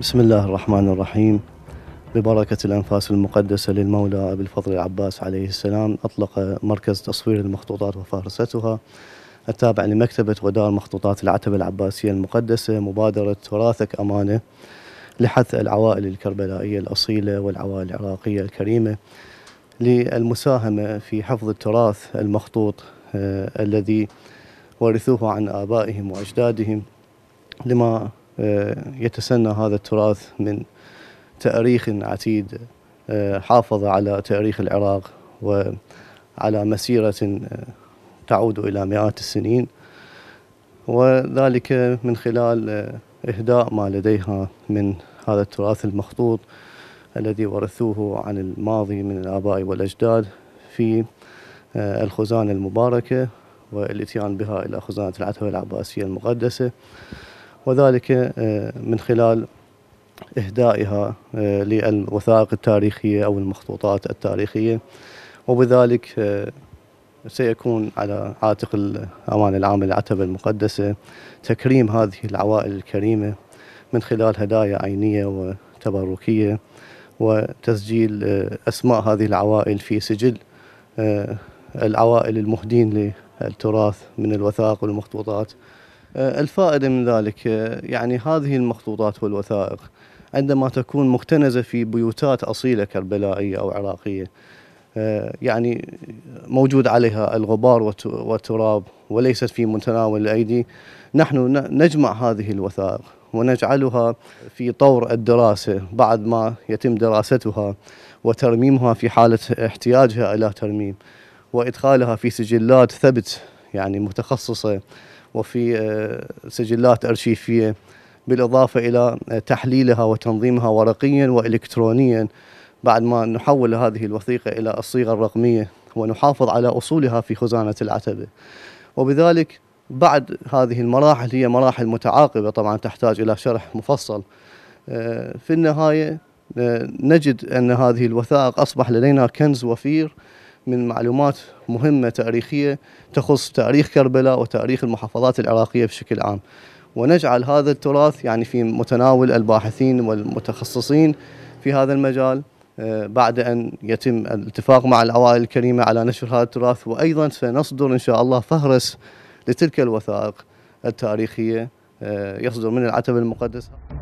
بسم الله الرحمن الرحيم ببركة الأنفاس المقدسة للمولى أبي الفضل العباس عليه السلام أطلق مركز تصوير المخطوطات وفهرستها التابع لمكتبة ودار مخطوطات العتبة العباسية المقدسة مبادرة تراثك أمانة لحث العوائل الكربلائية الأصيلة والعوائل العراقية الكريمة للمساهمة في حفظ التراث المخطوط آه، الذي ورثوه عن آبائهم وأجدادهم لما آه، يتسنى هذا التراث من تاريخ عتيد آه، حافظ على تاريخ العراق وعلى مسيرة آه، تعود إلى مئات السنين وذلك من خلال إهداء ما لديها من هذا التراث المخطوط الذي ورثوه عن الماضي من الآباء والأجداد في الخزانة المباركة والاتيان بها إلى خزانة العتبة العباسية المقدسة وذلك آه، من خلال إهدائها آه، للوثائق التاريخية أو المخطوطات التاريخية وبذلك آه، سيكون على عاتق الأمانة العامة العتبة المقدسة تكريم هذه العوائل الكريمة من خلال هدايا عينية وتبركية وتسجيل أسماء هذه العوائل في سجل العوائل المهدين للتراث من الوثائق والمخطوطات آه، الفائدة من ذلك آه، يعني هذه المخطوطات والوثائق عندما تكون مختنزة في بيوتات أصيلة كربلائية أو عراقية آه، يعني موجود عليها الغبار والتراب وليست في متناول الأيدي نحن نجمع هذه الوثائق ونجعلها في طور الدراسة بعد ما يتم دراستها وترميمها في حالة احتياجها إلى ترميم وإدخالها في سجلات ثبت يعني متخصصة وفي آه، سجلات أرشيفية بالإضافة إلى آه، تحليلها وتنظيمها ورقيا وإلكترونيا بعد ما نحول هذه الوثيقة إلى الصيغة الرقمية ونحافظ على أصولها في خزانة العتبة وبذلك بعد هذه المراحل هي مراحل متعاقبة طبعا تحتاج إلى شرح مفصل آه، في النهاية نجد أن هذه الوثائق أصبح لدينا كنز وفير من معلومات مهمة تاريخية تخص تاريخ كربلاء وتاريخ المحافظات العراقية بشكل عام ونجعل هذا التراث يعني في متناول الباحثين والمتخصصين في هذا المجال آه، بعد أن يتم الاتفاق مع العوائل الكريمة على نشر هذا التراث وأيضا سنصدر إن شاء الله فهرس لتلك الوثائق التاريخية آه، يصدر من العتبة المقدسة